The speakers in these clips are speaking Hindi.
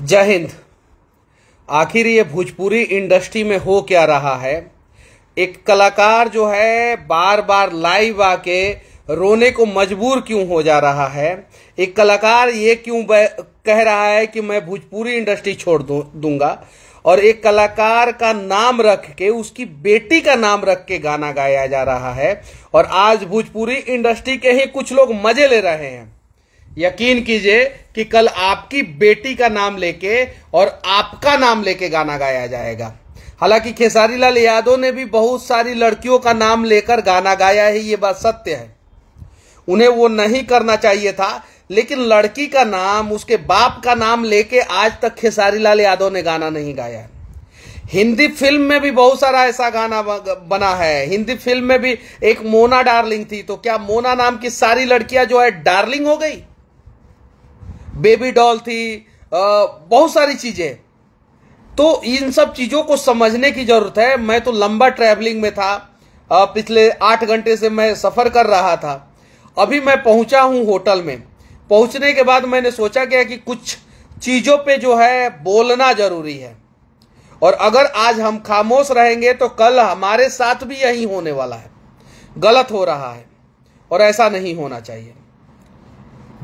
जय हिंद आखिर ये भोजपुरी इंडस्ट्री में हो क्या रहा है एक कलाकार जो है बार बार लाइव आके रोने को मजबूर क्यों हो जा रहा है एक कलाकार ये क्यों कह रहा है कि मैं भोजपुरी इंडस्ट्री छोड़ दूंगा और एक कलाकार का नाम रख के उसकी बेटी का नाम रख के गाना गाया जा रहा है और आज भोजपुरी इंडस्ट्री के ही कुछ लोग मजे ले रहे हैं यकीन कीजिए कि कल आपकी बेटी का नाम लेके और आपका नाम लेके गाना गाया जाएगा हालांकि खेसारी लाल यादव ने भी बहुत सारी लड़कियों का नाम लेकर गाना गाया है ये बात सत्य है उन्हें वो नहीं करना चाहिए था लेकिन लड़की का नाम उसके बाप का नाम लेके आज तक खेसारी लाल यादव ने गाना नहीं गाया है हिंदी फिल्म में भी बहुत सारा ऐसा गाना बना है हिंदी फिल्म में भी एक मोना डार्लिंग थी तो क्या मोना नाम की सारी लड़कियां जो है डार्लिंग हो गई बेबी डॉल थी बहुत सारी चीजें तो इन सब चीजों को समझने की जरूरत है मैं तो लंबा ट्रैवलिंग में था पिछले आठ घंटे से मैं सफर कर रहा था अभी मैं पहुंचा हूं होटल में पहुंचने के बाद मैंने सोचा गया कि कुछ चीजों पे जो है बोलना जरूरी है और अगर आज हम खामोश रहेंगे तो कल हमारे साथ भी यही होने वाला है गलत हो रहा है और ऐसा नहीं होना चाहिए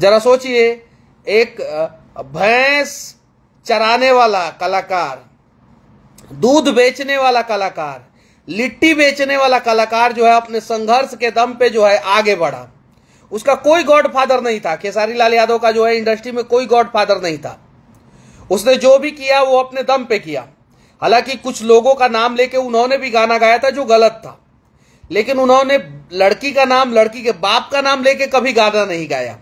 जरा सोचिए एक भैंस चराने वाला कलाकार दूध बेचने वाला कलाकार लिट्टी बेचने वाला कलाकार जो है अपने संघर्ष के दम पे जो है आगे बढ़ा उसका कोई गॉड फादर नहीं था खेसारी लाल यादव का जो है इंडस्ट्री में कोई गॉड फादर नहीं था उसने जो भी किया वो अपने दम पे किया हालांकि कुछ लोगों का नाम लेके उन्होंने भी गाना गाया था जो गलत था लेकिन उन्होंने लड़की का नाम लड़की के बाप का नाम लेके कभी गाना नहीं गाया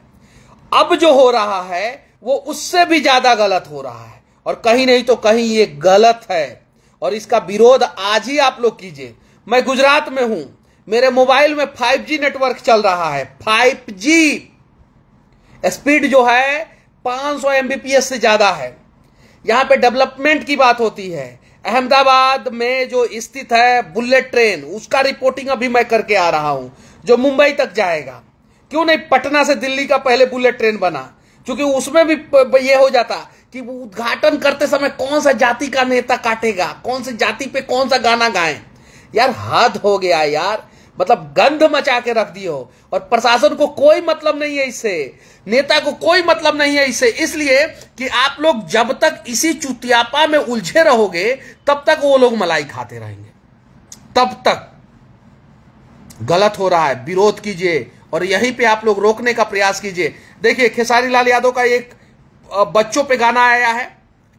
अब जो हो रहा है वो उससे भी ज्यादा गलत हो रहा है और कहीं नहीं तो कहीं ये गलत है और इसका विरोध आज ही आप लोग कीजिए मैं गुजरात में हूं मेरे मोबाइल में 5G नेटवर्क चल रहा है 5G स्पीड जो है 500 एमबीपीएस से ज्यादा है यहां पे डेवलपमेंट की बात होती है अहमदाबाद में जो स्थित है बुलेट ट्रेन उसका रिपोर्टिंग अभी मैं करके आ रहा हूं जो मुंबई तक जाएगा क्यों नहीं पटना से दिल्ली का पहले बुलेट ट्रेन बना क्योंकि उसमें भी ये हो जाता कि वो उद्घाटन करते समय कौन सा जाति का नेता काटेगा कौन से जाति पे कौन सा गाना गाए यार हद हो गया यार मतलब गंध मचा के रख दियो और प्रशासन को कोई मतलब नहीं है इससे नेता को कोई मतलब नहीं है इससे इसलिए कि आप लोग जब तक इसी चुतियापा में उलझे रहोगे तब तक वो लोग मलाई खाते रहेंगे तब तक गलत हो रहा है विरोध कीजिए और यहीं पे आप लोग रोकने का प्रयास कीजिए देखिए खेसारी लाल यादव का एक बच्चों पे गाना आया है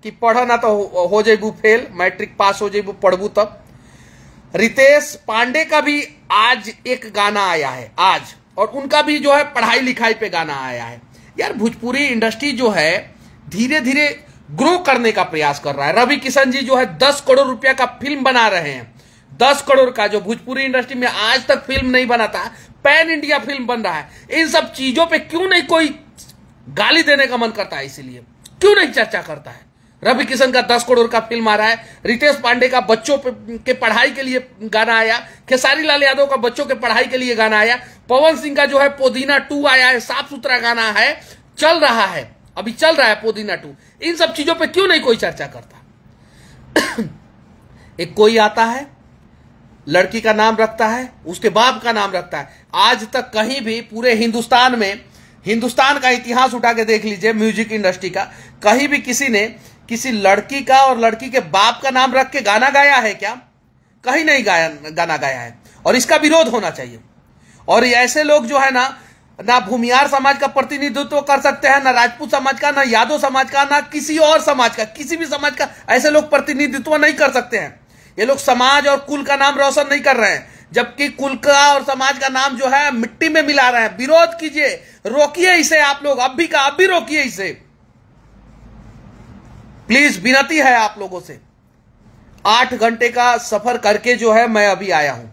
कि पढ़ा ना तो हो जेबू फेल मैट्रिक पास हो जेबू पढ़बू तब रितेश पांडे का भी आज एक गाना आया है आज और उनका भी जो है पढ़ाई लिखाई पे गाना आया है यार भोजपुरी इंडस्ट्री जो है धीरे धीरे ग्रो करने का प्रयास कर रहा है रवि किशन जी जो है दस करोड़ रुपया का फिल्म बना रहे हैं दस करोड़ का जो भोजपुरी इंडस्ट्री में आज तक फिल्म नहीं बना था पैन इंडिया फिल्म बन रहा है इन सब चीजों पे क्यों नहीं कोई गाली देने का मन करता है इसीलिए क्यों नहीं चर्चा करता है रवि किशन का दस करोड़ का फिल्म आ रहा है रितेश पांडे का बच्चों के पढ़ाई के लिए गाना आया खेसारी लाल यादव का बच्चों के पढ़ाई के लिए गाना आया पवन सिंह का जो है पोदीना टू आया है साफ सुथरा गाना है चल रहा है अभी चल रहा है पोदीना टू इन सब चीजों पे क्यों नहीं कोई चर्चा करता एक कोई आता है लड़की का नाम रखता है उसके बाप का नाम रखता है आज तक कहीं भी पूरे हिंदुस्तान में हिंदुस्तान का इतिहास उठा के देख लीजिए म्यूजिक इंडस्ट्री का कहीं भी किसी ने किसी लड़की का और लड़की के बाप का नाम रख के गाना गाया है क्या कहीं नहीं गाया गाना गाया है और इसका विरोध होना चाहिए और ऐसे लोग जो है ना ना भूमिहार समाज का प्रतिनिधित्व कर सकते हैं ना राजपूत समाज का ना यादव समाज का ना किसी और समाज का किसी भी समाज का ऐसे लोग प्रतिनिधित्व नहीं कर सकते हैं ये लोग समाज और कुल का नाम रोशन नहीं कर रहे हैं जबकि कुल का और समाज का नाम जो है मिट्टी में मिला रहे हैं विरोध कीजिए रोकिए इसे आप लोग अब भी का अब भी रोकिए इसे प्लीज विनती है आप लोगों से आठ घंटे का सफर करके जो है मैं अभी आया हूं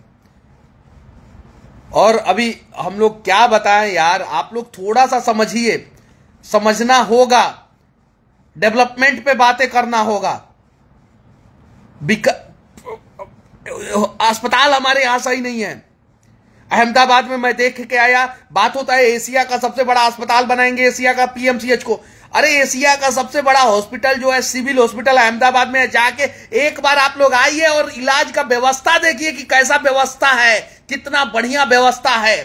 और अभी हम लोग क्या बताएं यार आप लोग थोड़ा सा समझिए समझना होगा डेवलपमेंट पे बातें करना होगा अस्पताल हमारे यहां सही नहीं है अहमदाबाद में मैं देख के आया बात होता है एशिया का सबसे बड़ा अस्पताल बनाएंगे एशिया का पीएमसीएच को अरे एशिया का सबसे बड़ा हॉस्पिटल जो है सिविल हॉस्पिटल अहमदाबाद में है जाके एक बार आप लोग आइए और इलाज का व्यवस्था देखिए कि कैसा व्यवस्था है कितना बढ़िया व्यवस्था है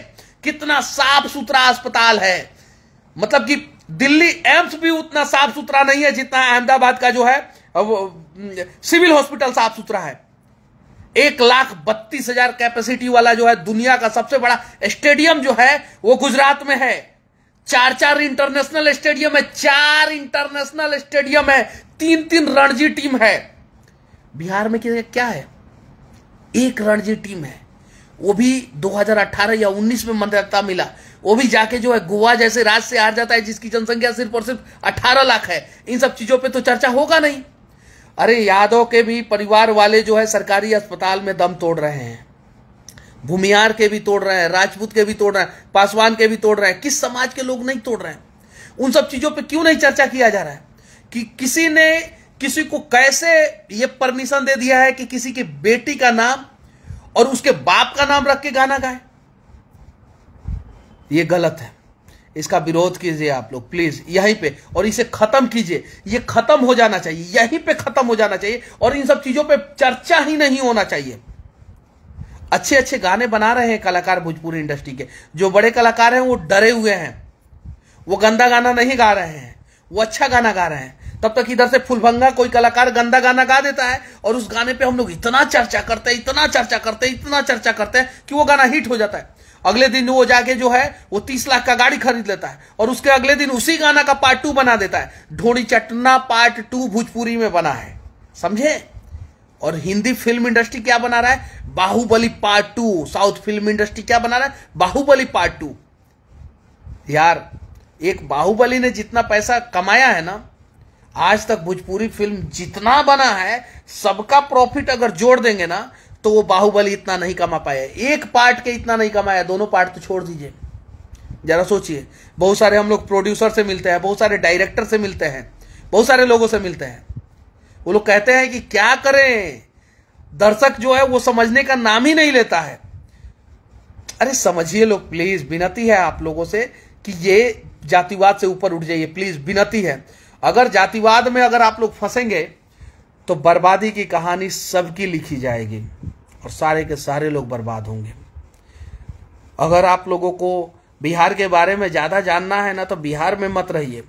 कितना साफ सुथरा अस्पताल है मतलब कि दिल्ली एम्स भी उतना साफ सुथरा नहीं है जितना अहमदाबाद का जो है सिविल हॉस्पिटल साफ सुथरा है एक लाख बत्तीस हजार कैपेसिटी वाला जो है दुनिया का सबसे बड़ा स्टेडियम जो है वो गुजरात में है चार चार इंटरनेशनल स्टेडियम है चार इंटरनेशनल स्टेडियम है तीन तीन रणजी टीम है बिहार में क्या है एक रणजी टीम है वो भी 2018 या 19 में मंत्रता मिला वो भी जाके जो है गोवा जैसे राज्य से आ जाता है जिसकी जनसंख्या सिर्फ और सिर्फ 18 लाख है इन सब चीजों पे तो चर्चा होगा नहीं अरे यादव के भी परिवार वाले जो है सरकारी अस्पताल में दम तोड़ रहे हैं भूमियार के भी तोड़ रहे हैं राजपूत के भी तोड़ रहे हैं पासवान के भी तोड़ रहे हैं किस समाज के लोग नहीं तोड़ रहे हैं उन सब चीजों पे क्यों नहीं चर्चा किया जा रहा है कि किसी ने किसी को कैसे ये परमिशन दे दिया है कि किसी की बेटी का नाम और उसके बाप का नाम रख के गाना गाए ये गलत है इसका विरोध कीजिए आप लोग प्लीज यहीं पे और इसे खत्म कीजिए ये खत्म हो जाना चाहिए यहीं पे खत्म हो जाना चाहिए और इन सब चीजों पे चर्चा ही नहीं होना चाहिए अच्छे अच्छे गाने बना रहे हैं कलाकार भोजपुरी इंडस्ट्री के जो बड़े कलाकार हैं वो डरे हुए हैं वो गंदा गाना नहीं गा रहे हैं वो अच्छा गाना गा रहे हैं तब तक इधर से फुलभंगा कोई कलाकार गंदा गाना गा देता है और उस गाने पे हम लोग इतना चर्चा करते हैं इतना चर्चा करते हैं इतना चर्चा करते हैं कि वो गाना हिट हो जाता है अगले दिन वो जाके जो है वो तीस लाख का गाड़ी खरीद लेता है और उसके अगले दिन उसी गाना का पार्ट टू बना देता है ढोड़ी चटना पार्ट टू भोजपुरी में बना है समझे और हिंदी फिल्म इंडस्ट्री क्या बना रहा है Baahubali part two south film industry क्या बना रहा है बाहुबली पार्ट टू यार एक बाहुबली ने जितना पैसा कमाया है ना आज तक भोजपुरी फिल्म जितना बना है सबका प्रॉफिट अगर जोड़ देंगे ना तो वो बाहुबली इतना नहीं कमा पाया एक पार्ट के इतना नहीं कमाया दोनों पार्ट तो छोड़ दीजिए जरा सोचिए बहुत सारे हम लोग प्रोड्यूसर से मिलते हैं बहुत सारे डायरेक्टर से मिलते हैं बहुत सारे लोगों से मिलते हैं वो लोग कहते हैं कि क्या करें दर्शक जो है वो समझने का नाम ही नहीं लेता है अरे समझिए लोग प्लीज विनती है आप लोगों से कि ये जातिवाद से ऊपर उठ जाइए प्लीज विनती है अगर जातिवाद में अगर आप लोग फंसेंगे तो बर्बादी की कहानी सबकी लिखी जाएगी और सारे के सारे लोग बर्बाद होंगे अगर आप लोगों को बिहार के बारे में ज़्यादा जानना है ना तो बिहार में मत रहिए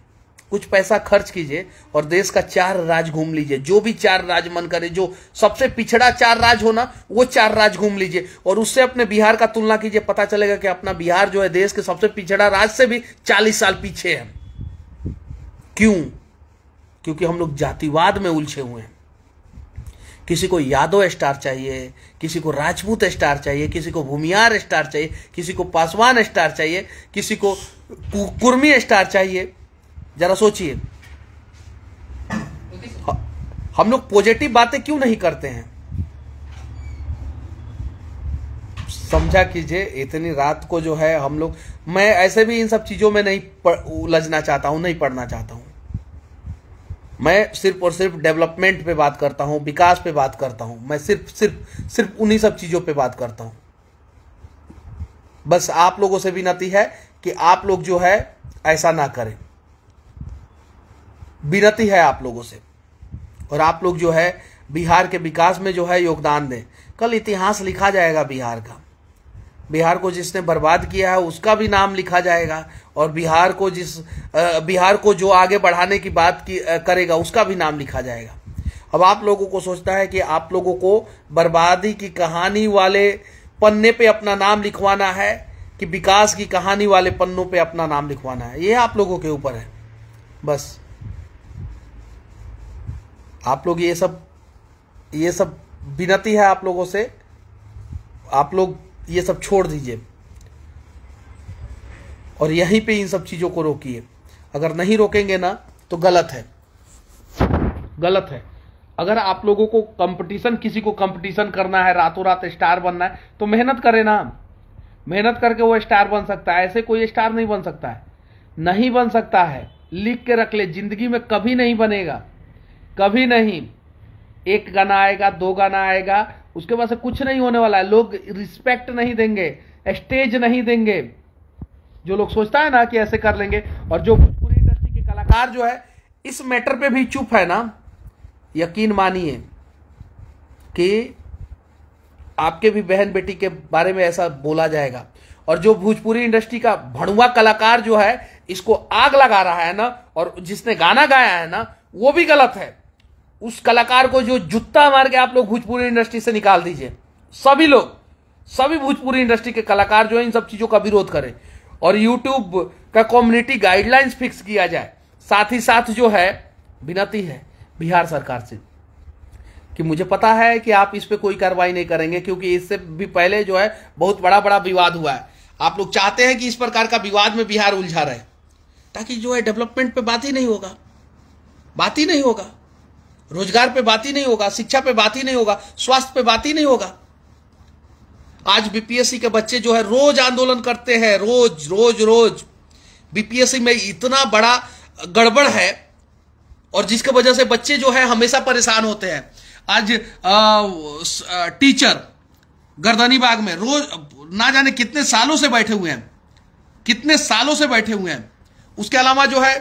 कुछ पैसा खर्च कीजिए और देश का चार राज घूम लीजिए जो भी चार राज मन करे जो सबसे पिछड़ा चार राज हो ना वो चार राज घूम लीजिए और उससे अपने बिहार का तुलना कीजिए पता चलेगा कि अपना बिहार जो है देश के सबसे पिछड़ा राज से भी चालीस साल पीछे है क्यों क्योंकि हम लोग जातिवाद में उलझे हुए हैं किसी को यादव स्टार चाहिए किसी को राजपूत स्टार चाहिए किसी को भूमियार स्टार चाहिए किसी को पासवान स्टार चाहिए किसी को कुर्मी स्टार चाहिए जरा सोचिए हम लोग पॉजिटिव बातें क्यों नहीं करते हैं समझा कीजिए इतनी रात को जो है हम लोग मैं ऐसे भी इन सब चीज़ों में नहीं उलझना चाहता हूं नहीं पढ़ना चाहता हूं मैं सिर्फ और सिर्फ डेवलपमेंट पे बात करता हूं विकास पे बात करता हूं मैं सिर्फ सिर्फ सिर्फ उन्हीं सब चीज़ों पे बात करता हूं बस आप लोगों से विनती है कि आप लोग जो है ऐसा ना करें विनती है आप लोगों से और आप लोग जो है बिहार के विकास में जो है योगदान दें कल इतिहास लिखा जाएगा बिहार का बिहार को जिसने बर्बाद किया है उसका भी नाम लिखा जाएगा और बिहार को जिस बिहार को जो आगे बढ़ाने की बात की करेगा उसका भी नाम लिखा जाएगा अब आप लोगों को सोचता है कि आप लोगों को बर्बादी की कहानी वाले पन्ने पे अपना नाम लिखवाना है कि विकास की कहानी वाले पन्नों पे अपना नाम लिखवाना है ये आप लोगों के ऊपर है बस आप लोग ये सब ये सब विनती है आप लोगों से आप लोग ये सब छोड़ दीजिए और यहीं पे इन सब चीज़ों को रोकिए अगर नहीं रोकेंगे ना तो गलत है गलत है अगर आप लोगों को कंपटीशन किसी को कंपटीशन करना है रातों रात स्टार बनना है तो मेहनत करें ना मेहनत करके वो स्टार बन सकता है ऐसे कोई स्टार नहीं बन सकता है नहीं बन सकता है लिख के रख ले जिंदगी में कभी नहीं बनेगा कभी नहीं एक गाना आएगा दो गाना आएगा उसके पास से कुछ नहीं होने वाला है लोग रिस्पेक्ट नहीं देंगे स्टेज नहीं देंगे जो लोग सोचता है ना कि ऐसे कर लेंगे और जो पूरी इंडस्ट्री के कलाकार जो है इस मैटर पे भी चुप है ना यकीन मानिए कि आपके भी बहन बेटी के बारे में ऐसा बोला जाएगा और जो भोजपुरी इंडस्ट्री का भड़ुआ कलाकार जो है इसको आग लगा रहा है ना और जिसने गाना गाया है ना वो भी गलत है उस कलाकार को जो जूता मार के आप लोग भोजपुरी इंडस्ट्री से निकाल दीजिए सभी लोग सभी भोजपुरी इंडस्ट्री के कलाकार जो है इन सब चीज़ों का विरोध करें और यूट्यूब का कम्युनिटी गाइडलाइंस फिक्स किया जाए साथ ही साथ जो है विनती है बिहार सरकार से कि मुझे पता है कि आप इस पर कोई कार्रवाई नहीं करेंगे क्योंकि इससे भी पहले जो है बहुत बड़ा बड़ा विवाद हुआ है आप लोग चाहते हैं कि इस प्रकार का विवाद में बिहार उलझा रहे ताकि जो है डेवलपमेंट पे बात ही नहीं होगा बात ही नहीं होगा रोजगार पे बात ही नहीं होगा शिक्षा पे बात ही नहीं होगा स्वास्थ्य पे बात ही नहीं होगा आज बीपीएससी के बच्चे जो है रोज आंदोलन करते हैं रोज रोज रोज बीपीएससी में इतना बड़ा गड़बड़ है और जिसके वजह से बच्चे जो है हमेशा परेशान होते हैं आज आ, टीचर गर्दनी बाग में रोज ना जाने कितने सालों से बैठे हुए हैं कितने सालों से बैठे हुए हैं उसके अलावा जो है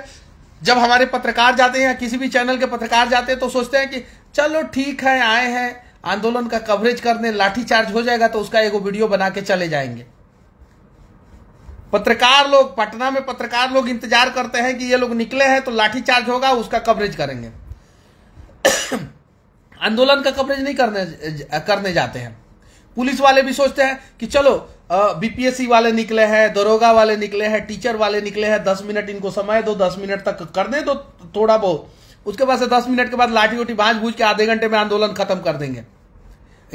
जब हमारे पत्रकार जाते हैं किसी भी चैनल के पत्रकार जाते हैं तो सोचते हैं कि चलो ठीक है आए हैं आंदोलन का कवरेज करने चार्ज हो जाएगा तो उसका एगो वीडियो बना के चले जाएंगे पत्रकार लोग पटना में पत्रकार लोग इंतजार करते हैं कि ये लोग निकले हैं तो लाठी चार्ज होगा उसका कवरेज करेंगे आंदोलन का कवरेज नहीं करने करने जाते हैं पुलिस वाले भी सोचते हैं कि चलो बीपीएससी वाले निकले हैं दरोगा वाले निकले हैं टीचर वाले निकले हैं दस मिनट इनको समय दो दस मिनट तक कर दे दो थोड़ा बहुत उसके बाद से दस मिनट के बाद लाठी उठी बांझ बूझ के आधे घंटे में आंदोलन खत्म कर देंगे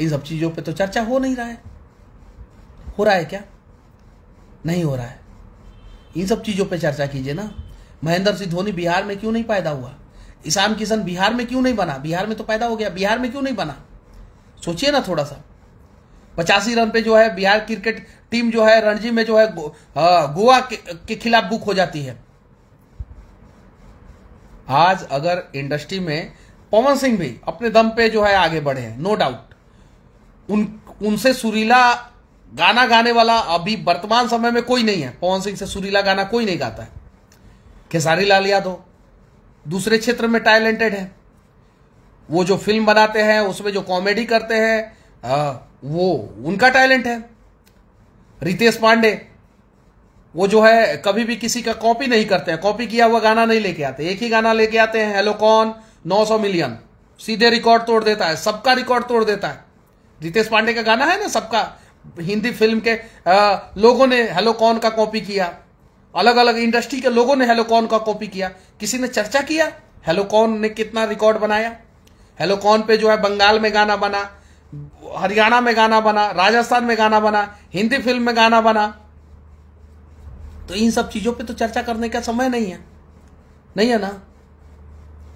इन सब चीजों पे तो चर्चा हो नहीं रहा है हो रहा है क्या नहीं हो रहा है इन सब चीजों पे चर्चा कीजिए ना महेंद्र सिंह धोनी बिहार में क्यों नहीं पैदा हुआ ईशान किशन बिहार में क्यों नहीं बना बिहार में तो पैदा हो गया बिहार में क्यों नहीं बना सोचिए ना थोड़ा सा पचासी रन पे जो है बिहार क्रिकेट टीम जो है रणजी में जो है गो, हाँ, गोवा के, के खिलाफ बुक हो जाती है आज अगर इंडस्ट्री में पवन सिंह भी अपने दम पे जो है आगे बढ़े हैं नो डाउट उन उनसे सुरीला गाना गाने वाला अभी वर्तमान समय में कोई नहीं है पवन सिंह से सुरीला गाना कोई नहीं गाता है खेसारी लाल यादव दूसरे क्षेत्र में टैलेंटेड है वो जो फिल्म बनाते हैं उसमें जो कॉमेडी करते हैं हाँ, वो उनका टैलेंट है रितेश पांडे वो जो है कभी भी किसी का कॉपी नहीं करते हैं कॉपी किया हुआ गाना नहीं लेके आते एक ही गाना लेके आते हैं हेलो कौन 900 मिलियन सीधे रिकॉर्ड तोड़ देता है सबका रिकॉर्ड तोड़ देता है रितेश पांडे का गाना है ना सबका हिंदी फिल्म के आ, लोगों ने हेलो कौन का कॉपी किया अलग अलग इंडस्ट्री के लोगों ने हेलो कौन का कॉपी किया किसी ने चर्चा किया हेलो कौन ने कितना रिकॉर्ड बनाया हेलो कौन पे जो है बंगाल में गाना बना हरियाणा में गाना बना राजस्थान में गाना बना हिंदी फिल्म में गाना बना तो इन सब चीजों पे तो चर्चा करने का समय नहीं है नहीं है ना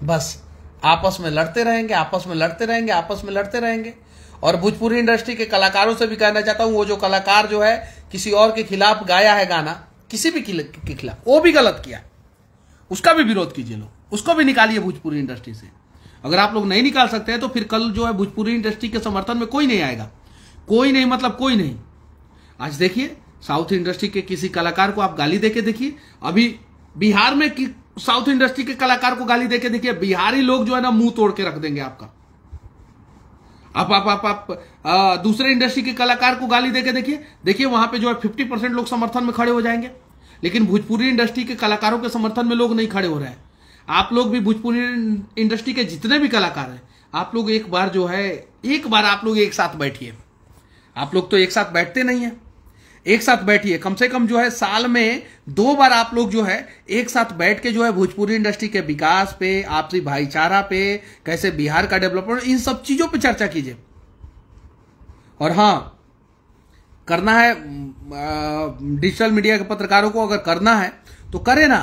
बस आपस में लड़ते रहेंगे आपस में लड़ते रहेंगे आपस में लड़ते रहेंगे और भोजपुरी इंडस्ट्री के कलाकारों से भी कहना चाहता हूं वो जो कलाकार जो है किसी और के खिलाफ गाया है गाना किसी भी के खिलाफ वो भी गलत किया उसका भी विरोध कीजिए लोग उसको भी निकालिए भोजपुरी इंडस्ट्री से अगर आप लोग नहीं निकाल सकते हैं तो फिर कल जो है भोजपुरी इंडस्ट्री के समर्थन में कोई नहीं आएगा कोई नहीं मतलब कोई नहीं आज देखिए साउथ इंडस्ट्री के किसी कलाकार को आप गाली देके देखिए अभी बिहार में साउथ इंडस्ट्री के कलाकार को गाली देके देखिए बिहारी लोग जो है ना मुंह तोड़ के रख देंगे आपका आप आप आप, आप आ, दूसरे इंडस्ट्री के कलाकार को गाली देके देखिए देखिए वहां पे जो है फिफ्टी परसेंट लोग समर्थन में खड़े हो जाएंगे लेकिन भोजपुरी इंडस्ट्री के कलाकारों के समर्थन में लोग नहीं खड़े हो रहे हैं आप लोग भी भोजपुरी इंडस्ट्री के जितने भी कलाकार हैं आप लोग एक बार जो है एक बार आप लोग एक साथ बैठिए आप लोग तो एक साथ बैठते नहीं है एक साथ बैठिए कम से कम जो है साल में दो बार आप लोग जो है एक साथ बैठ के जो है भोजपुरी इंडस्ट्री के विकास पे आपसी भाईचारा पे कैसे बिहार का डेवलपमेंट इन सब चीजों पे चर्चा कीजिए और हाँ करना है डिजिटल मीडिया के पत्रकारों को अगर करना है तो करें ना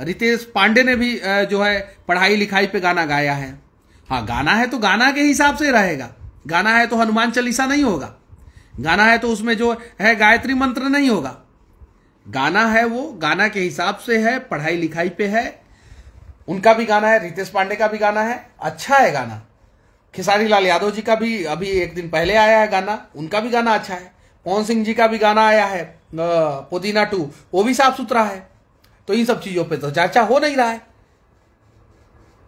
रितेश पांडे ने भी जो है पढ़ाई लिखाई पे गाना गाया है हाँ गाना है तो गाना के हिसाब से रहेगा गाना है तो हनुमान चालीसा नहीं होगा गाना है तो उसमें जो है गायत्री मंत्र नहीं होगा गाना है वो गाना के हिसाब से है पढ़ाई लिखाई पे है उनका भी गाना है रितेश पांडे का भी गाना है अच्छा है गाना खेसारी लाल यादव जी का भी अभी एक दिन पहले आया है गाना उनका भी गाना अच्छा है पवन सिंह जी का भी गाना आया है पुदीना टू वो भी साफ सुथरा है तो इन सब चीज़ों पे तो चर्चा हो नहीं रहा है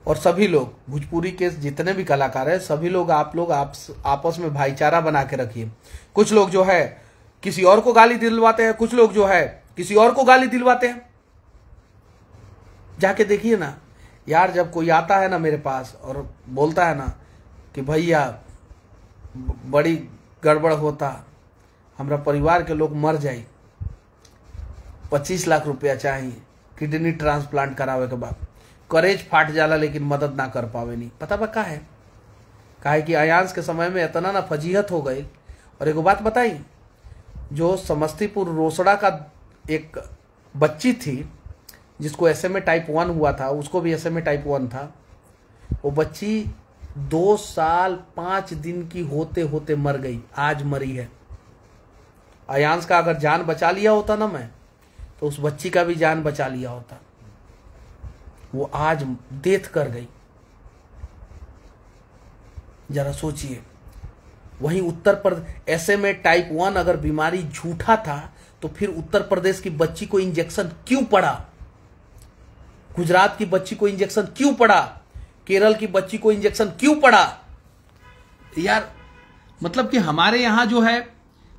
और सभी लोग भोजपुरी के जितने भी कलाकार हैं सभी लोग आप लोग आप आपस में भाईचारा बना के रखिए कुछ लोग जो है किसी और को गाली दिलवाते हैं कुछ लोग जो है किसी और को गाली दिलवाते हैं जाके देखिए ना यार जब कोई आता है ना मेरे पास और बोलता है ना कि भैया बड़ी गड़बड़ होता हमारा परिवार के लोग मर जाए पच्चीस लाख रुपया चाहिए किडनी ट्रांसप्लांट करावे के बाद करेज फाट जाला लेकिन मदद ना कर पावे नहीं पता बा का है काहे कि अयांश के समय में इतना ना फजीहत हो गई और एक बात बताई जो समस्तीपुर रोसड़ा का एक बच्ची थी जिसको एस ए टाइप वन हुआ था उसको भी एस ए टाइप वन था वो बच्ची दो साल पांच दिन की होते होते मर गई आज मरी है अयांश का अगर जान बचा लिया होता ना मैं तो उस बच्ची का भी जान बचा लिया होता वो आज देख कर गई जरा सोचिए वहीं उत्तर प्रदेश ऐसे में टाइप वन अगर बीमारी झूठा था तो फिर उत्तर प्रदेश की बच्ची को इंजेक्शन क्यों पड़ा गुजरात की बच्ची को इंजेक्शन क्यों पड़ा केरल की बच्ची को इंजेक्शन क्यों पड़ा यार मतलब कि हमारे यहां जो है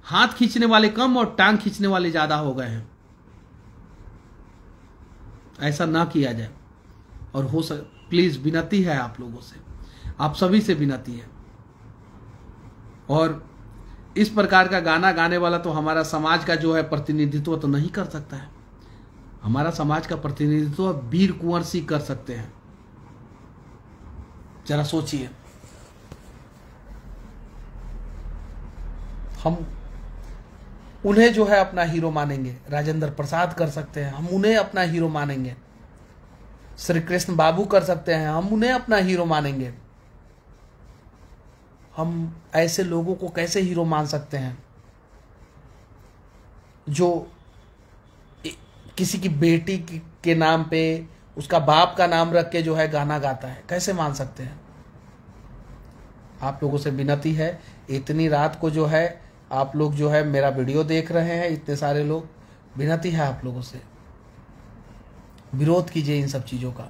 हाथ खींचने वाले कम और टांग खींचने वाले ज्यादा हो गए हैं ऐसा ना किया जाए और हो सक प्लीज़ विनती है आप लोगों से आप सभी से विनती है और इस प्रकार का गाना गाने वाला तो हमारा समाज का जो है प्रतिनिधित्व तो नहीं कर सकता है हमारा समाज का प्रतिनिधित्व वीर कुंवर सिंह कर सकते हैं जरा सोचिए हम उन्हें जो है अपना हीरो मानेंगे राजेंद्र प्रसाद कर सकते हैं हम उन्हें अपना हीरो मानेंगे श्री कृष्ण बाबू कर सकते हैं हम उन्हें अपना हीरो मानेंगे हम ऐसे लोगों को कैसे हीरो मान सकते हैं जो किसी की बेटी के नाम पे उसका बाप का नाम रख के जो है गाना गाता है कैसे मान सकते हैं आप लोगों से विनती है इतनी रात को जो है आप लोग जो है मेरा वीडियो देख रहे हैं इतने सारे लोग विनती है आप लोगों से विरोध कीजिए इन सब चीज़ों का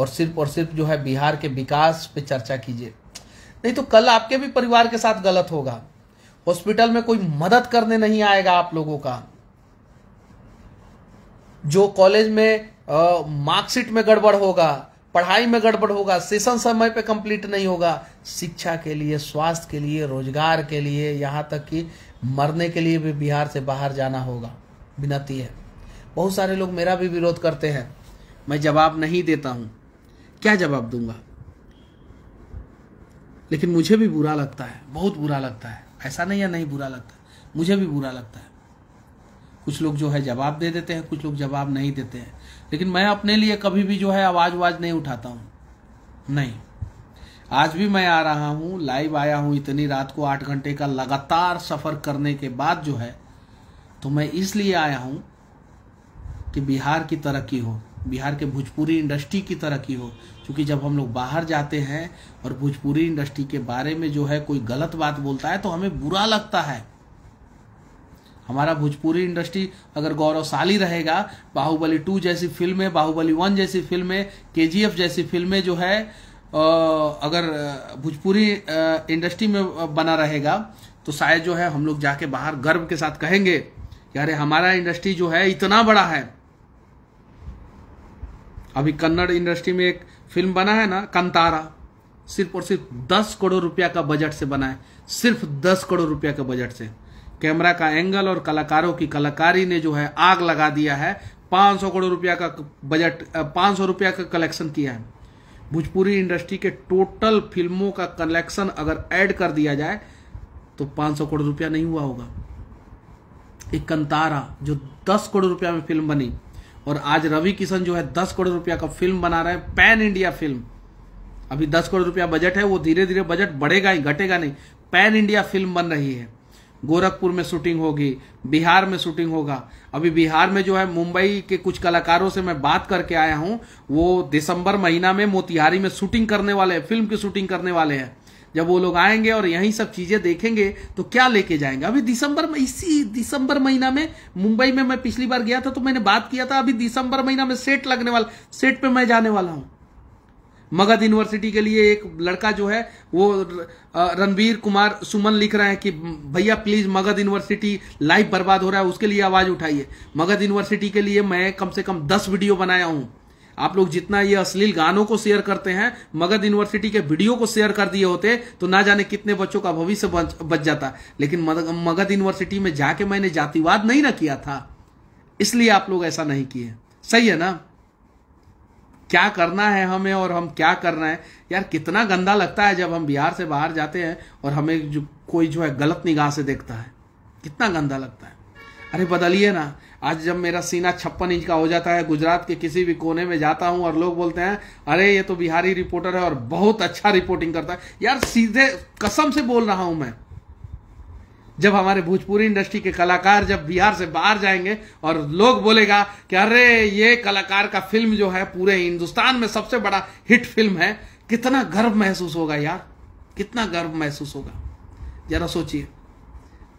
और सिर्फ और सिर्फ जो है बिहार के विकास पे चर्चा कीजिए नहीं तो कल आपके भी परिवार के साथ गलत होगा हॉस्पिटल में कोई मदद करने नहीं आएगा आप लोगों का जो कॉलेज में मार्कशीट में गड़बड़ होगा पढ़ाई में गड़बड़ होगा सेशन समय पे कंप्लीट नहीं होगा शिक्षा के लिए स्वास्थ्य के लिए रोजगार के लिए यहाँ तक कि मरने के लिए भी बिहार से बाहर जाना होगा विनती है बहुत सारे लोग मेरा भी विरोध करते हैं मैं जवाब नहीं देता हूँ क्या जवाब दूंगा लेकिन मुझे भी बुरा लगता है बहुत बुरा लगता है ऐसा नहीं है नहीं बुरा लगता मुझे भी बुरा लगता है कुछ लोग जो है जवाब दे देते हैं कुछ लोग जवाब नहीं देते हैं लेकिन मैं अपने लिए कभी भी जो है आवाज वाज नहीं उठाता हूं नहीं आज भी मैं आ रहा हूं लाइव आया हूं इतनी रात को आठ घंटे का लगातार सफर करने के बाद जो है तो मैं इसलिए आया हूं कि बिहार की तरक्की हो बिहार के भोजपुरी इंडस्ट्री की तरक्की हो क्योंकि जब हम लोग बाहर जाते हैं और भोजपुरी इंडस्ट्री के बारे में जो है कोई गलत बात बोलता है तो हमें बुरा लगता है हमारा भोजपुरी इंडस्ट्री अगर गौरवशाली रहेगा बाहुबली टू जैसी फिल्में बाहुबली वन जैसी फिल्में के जैसी फिल्में जो है अगर भोजपुरी इंडस्ट्री में बना रहेगा तो शायद जो है हम लोग जाके बाहर गर्व के साथ कहेंगे कि अरे हमारा इंडस्ट्री जो है इतना बड़ा है अभी कन्नड़ इंडस्ट्री में एक फिल्म बना है ना कंतारा सिर्फ और सिर्फ दस करोड़ रुपया का बजट से बना है सिर्फ दस करोड़ रुपया का बजट से कैमरा का एंगल और कलाकारों की कलाकारी ने जो है आग लगा दिया है 500 करोड़ रुपया का बजट 500 रुपया का कलेक्शन किया है भोजपुरी इंडस्ट्री के टोटल फिल्मों का कलेक्शन अगर ऐड कर दिया जाए तो 500 करोड़ रुपया नहीं हुआ होगा एक कंतारा जो 10 करोड़ रुपया में फिल्म बनी और आज रवि किशन जो है 10 करोड़ रुपया का फिल्म बना रहे हैं पैन इंडिया फिल्म अभी 10 करोड़ रुपया बजट है वो धीरे धीरे बजट बढ़ेगा ही घटेगा नहीं पैन इंडिया फिल्म बन रही है गोरखपुर में शूटिंग होगी बिहार में शूटिंग होगा अभी बिहार में जो है मुंबई के कुछ कलाकारों से मैं बात करके आया हूँ वो दिसंबर महीना में मोतिहारी में शूटिंग करने वाले हैं फिल्म की शूटिंग करने वाले हैं जब वो लोग आएंगे और यही सब चीजें देखेंगे तो क्या लेके जाएंगे अभी दिसंबर में इसी दिसंबर महीना में मुंबई में मैं पिछली बार गया था तो मैंने बात किया था अभी दिसंबर महीना में सेट लगने वाला सेट पे मैं जाने वाला हूँ मगध यूनिवर्सिटी के लिए एक लड़का जो है वो रणवीर कुमार सुमन लिख रहे हैं कि भैया प्लीज मगध यूनिवर्सिटी लाइफ बर्बाद हो रहा है उसके लिए आवाज उठाइए मगध यूनिवर्सिटी के लिए मैं कम से कम दस वीडियो बनाया हूं आप लोग जितना ये अश्लील गानों को शेयर करते हैं मगध यूनिवर्सिटी के वीडियो को शेयर कर दिए होते तो ना जाने कितने बच्चों का भविष्य बच जाता लेकिन मगध यूनिवर्सिटी में जाके मैंने जातिवाद नहीं ना किया था इसलिए आप लोग ऐसा नहीं किए सही है ना क्या करना है हमें और हम क्या करना है यार कितना गंदा लगता है जब हम बिहार से बाहर जाते हैं और हमें जो कोई जो है गलत निगाह से देखता है कितना गंदा लगता है अरे बदलिए ना आज जब मेरा सीना छप्पन इंच का हो जाता है गुजरात के किसी भी कोने में जाता हूं और लोग बोलते हैं अरे ये तो बिहारी रिपोर्टर है और बहुत अच्छा रिपोर्टिंग करता है यार सीधे कसम से बोल रहा हूं मैं जब हमारे भोजपुरी इंडस्ट्री के कलाकार जब बिहार से बाहर जाएंगे और लोग बोलेगा कि अरे ये कलाकार का फिल्म जो है पूरे हिंदुस्तान में सबसे बड़ा हिट फिल्म है कितना गर्व महसूस होगा यार कितना गर्व महसूस होगा जरा सोचिए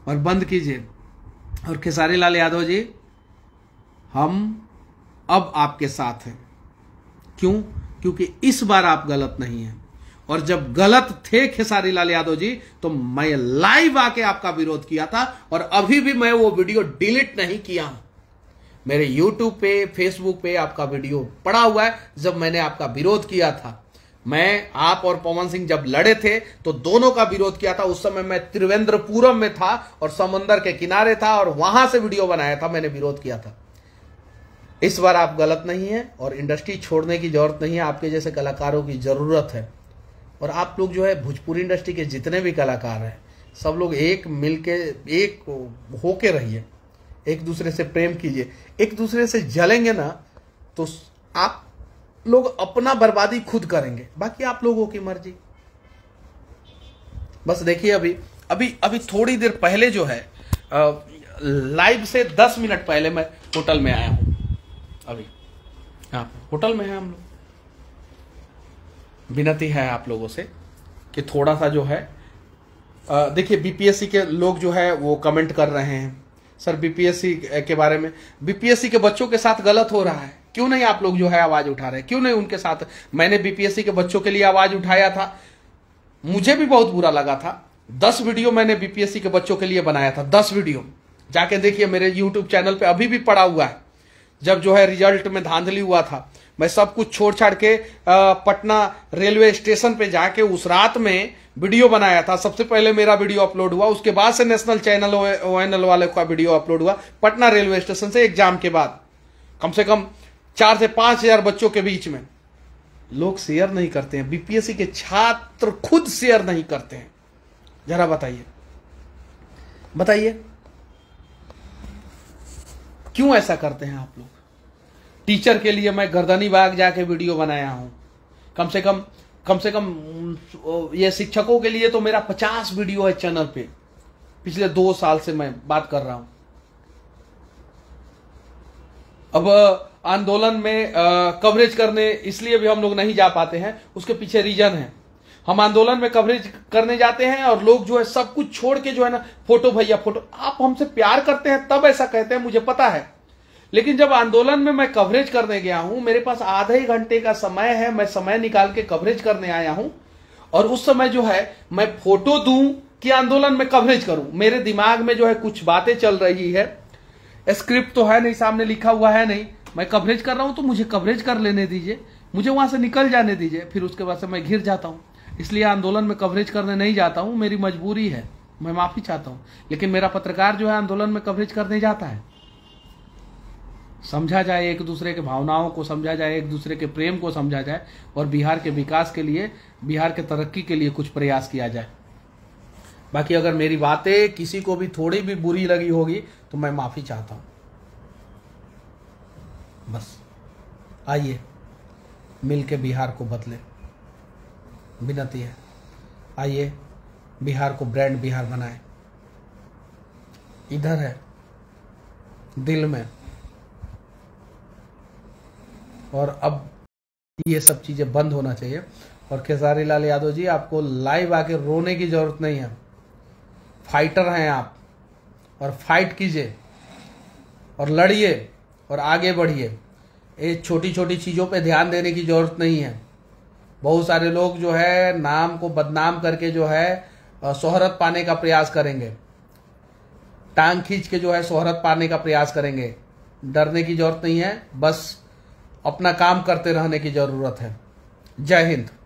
और बंद कीजिए और खेसारी लाल यादव जी हम अब आपके साथ हैं क्यों क्योंकि इस बार आप गलत नहीं हैं और जब गलत थे खेसारी लाल यादव जी तो मैं लाइव आके आपका विरोध किया था और अभी भी मैं वो वीडियो डिलीट नहीं किया मेरे यूट्यूब पे फेसबुक पे आपका वीडियो पड़ा हुआ है जब मैंने आपका विरोध किया था मैं आप और पवन सिंह जब लड़े थे तो दोनों का विरोध किया था उस समय मैं त्रिवेंद्रपुरम में था और समंदर के किनारे था और वहां से वीडियो बनाया था मैंने विरोध किया था इस बार आप गलत नहीं है और इंडस्ट्री छोड़ने की जरूरत नहीं है आपके जैसे कलाकारों की जरूरत है और आप लोग जो है भोजपुरी इंडस्ट्री के जितने भी कलाकार हैं सब लोग एक मिल के एक होके रहिए एक दूसरे से प्रेम कीजिए एक दूसरे से जलेंगे ना तो आप लोग अपना बर्बादी खुद करेंगे बाकी आप लोगों की मर्जी बस देखिए अभी अभी अभी थोड़ी देर पहले जो है लाइव से दस मिनट पहले मैं होटल में आया हूं अभी हाँ होटल में है हम लोग विनती है आप लोगों से कि थोड़ा सा जो है देखिए बीपीएससी के लोग जो है वो कमेंट कर रहे हैं सर बीपीएससी के बारे में बीपीएससी के बच्चों के साथ गलत हो रहा है क्यों नहीं आप लोग जो है आवाज उठा रहे क्यों नहीं उनके साथ मैंने बीपीएससी के बच्चों के लिए आवाज उठाया था मुझे भी बहुत बुरा लगा था दस वीडियो मैंने बीपीएससी के बच्चों के लिए बनाया था दस वीडियो जाके देखिए मेरे यूट्यूब चैनल पर अभी भी पड़ा हुआ है जब जो है रिजल्ट में धांधली हुआ था मैं सब कुछ छोड़ छाड़ के पटना रेलवे स्टेशन पे जाके उस रात में वीडियो बनाया था सबसे पहले मेरा वीडियो अपलोड हुआ उसके बाद से नेशनल चैनल ओएनएल वाले का वीडियो अपलोड हुआ पटना रेलवे स्टेशन से एग्जाम के बाद कम से कम चार से पांच हजार बच्चों के बीच में लोग शेयर नहीं करते हैं बीपीएससी के छात्र खुद शेयर नहीं करते हैं जरा बताइए बताइए क्यों ऐसा करते हैं आप लोग टीचर के लिए मैं गर्दनी बाग जाके वीडियो बनाया हूँ कम से कम कम से कम ये शिक्षकों के लिए तो मेरा पचास वीडियो है चैनल पे पिछले दो साल से मैं बात कर रहा हूं अब आंदोलन में कवरेज करने इसलिए भी हम लोग नहीं जा पाते हैं उसके पीछे रीजन है हम आंदोलन में कवरेज करने जाते हैं और लोग जो है सब कुछ छोड़ के जो है ना फोटो भैया फोटो आप हमसे प्यार करते हैं तब ऐसा कहते हैं मुझे पता है लेकिन जब आंदोलन में मैं कवरेज करने गया हूं मेरे पास आधे ही घंटे का समय है मैं समय निकाल के कवरेज करने आया हूं और उस समय जो है मैं फोटो दू कि आंदोलन में कवरेज करूं मेरे दिमाग में जो है कुछ बातें चल रही है स्क्रिप्ट तो है नहीं सामने लिखा हुआ है नहीं मैं कवरेज कर रहा हूं तो मुझे कवरेज कर लेने दीजिए मुझे वहां से निकल जाने दीजिए फिर उसके बाद से मैं घिर जाता हूं इसलिए आंदोलन में कवरेज करने नहीं जाता हूं मेरी मजबूरी है मैं माफी चाहता हूं लेकिन मेरा पत्रकार जो है आंदोलन में कवरेज करने जाता है समझा जाए एक दूसरे के भावनाओं को समझा जाए एक दूसरे के प्रेम को समझा जाए और बिहार के विकास के लिए बिहार के तरक्की के लिए कुछ प्रयास किया जाए बाकी अगर मेरी बातें किसी को भी थोड़ी भी बुरी लगी होगी तो मैं माफ़ी चाहता हूं बस आइए मिलके बिहार को बदले विनती है आइए बिहार को ब्रांड बिहार बनाए इधर है दिल में और अब ये सब चीज़ें बंद होना चाहिए और खेसारी लाल यादव जी आपको लाइव आके रोने की ज़रूरत नहीं है फाइटर हैं आप और फाइट कीजिए और लड़िए और आगे बढ़िए ये छोटी छोटी चीज़ों पे ध्यान देने की ज़रूरत नहीं है बहुत सारे लोग जो है नाम को बदनाम करके जो है शोहरत पाने का प्रयास करेंगे टांग खींच के जो है शोहरत पाने का प्रयास करेंगे डरने की ज़रूरत नहीं है बस अपना काम करते रहने की ज़रूरत है जय हिंद